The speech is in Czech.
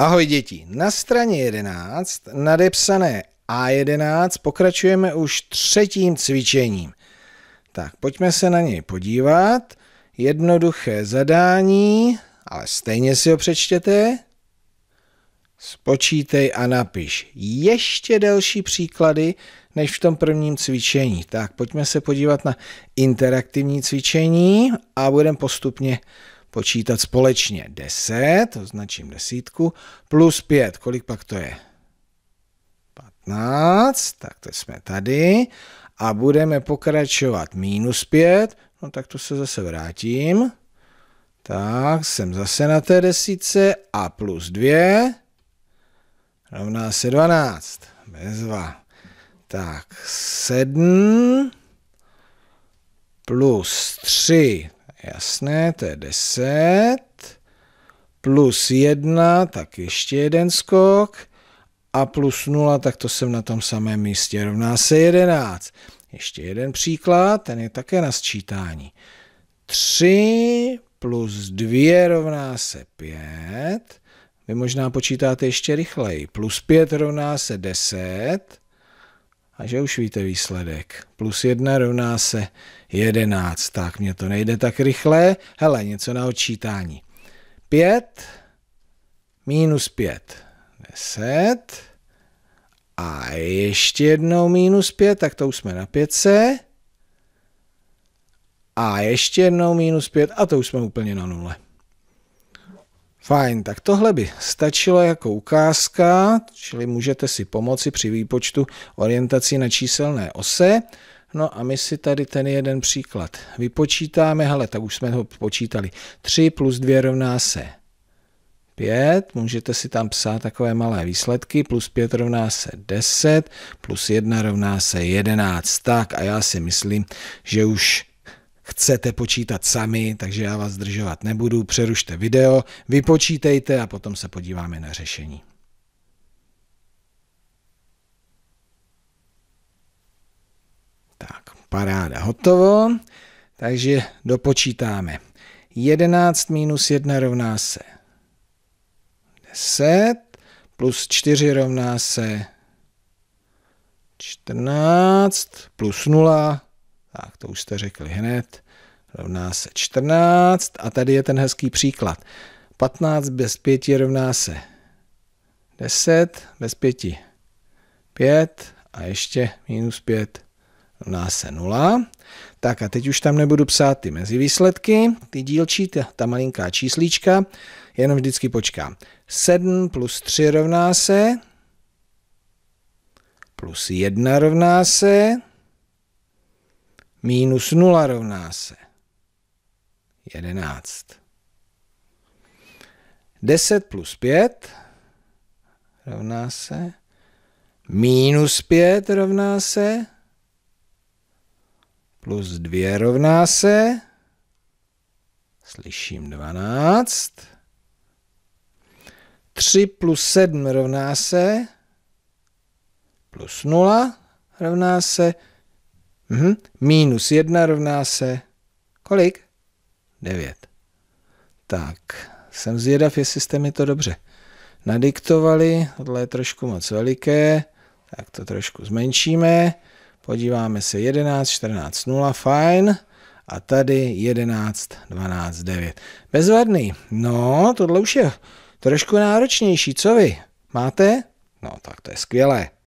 Ahoj děti, na straně 11 nadepsané A11 pokračujeme už třetím cvičením. Tak, pojďme se na něj podívat. Jednoduché zadání, ale stejně si ho přečtěte. Spočítej a napiš ještě delší příklady než v tom prvním cvičení. Tak, pojďme se podívat na interaktivní cvičení a budeme postupně počítat společně 10, označím desítku, plus 5, kolik pak to je? 15, tak to jsme tady a budeme pokračovat minus 5, no tak to se zase vrátím. Tak, jsem zase na té desítce a plus 2 rovná se 12, bez bezva. Tak, 7 plus 3, Jasné, to je 10. Plus 1, tak ještě jeden skok. A plus 0, tak to jsem na tom samém místě. Rovná se 11. Ještě jeden příklad, ten je také na sčítání. 3 plus 2 rovná se 5. Vy možná počítáte ještě rychleji. Plus 5 rovná se 10 a že už víte výsledek. Plus jedna rovná se jedenáct. Tak mě to nejde tak rychle. Hele, něco na odčítání. Pět minus pět. Deset. A ještě jednou minus pět, tak to už jsme na pětce. A ještě jednou minus pět a to už jsme úplně na nule. Fajn, tak tohle by stačilo jako ukázka, čili můžete si pomoci při výpočtu orientací na číselné ose. No a my si tady ten jeden příklad vypočítáme, hele, tak už jsme ho počítali. 3 plus 2 rovná se 5, můžete si tam psát takové malé výsledky, plus 5 rovná se 10, plus 1 rovná se 11. Tak a já si myslím, že už chcete počítat sami, takže já vás zdržovat nebudu. Přerušte video, vypočítejte a potom se podíváme na řešení. Tak, paráda, hotovo. Takže dopočítáme. 11 minus 1 rovná se 10, plus 4 rovná se 14, plus 0 tak to už jste řekli hned. Rovná se 14 a tady je ten hezký příklad. 15 bez 5 rovná se 10 bez 5 5 a ještě minus 5 rovná se 0. Tak a teď už tam nebudu psát ty mezi výsledky, ty dílčí, ta, ta malinká číslíčka, jenom vždycky počkám. 7 plus 3 rovná se plus 1 rovná se minus 0 rovná se 11. 10 plus 5 rovná se minus 5 rovná se plus 2 rovná se slyším 12. 3 plus 7 rovná se plus 0 rovná se Mhm. Minus 1 rovná se kolik? 9. Tak, jsem zvědav, jestli jste mi to dobře nadiktovali. Tohle je trošku moc veliké, tak to trošku zmenšíme. Podíváme se 11, 14, 0, fajn. A tady 11, 12, 9. Bezvadný. No, tohle už je trošku náročnější, co vy? Máte? No, tak to je skvělé.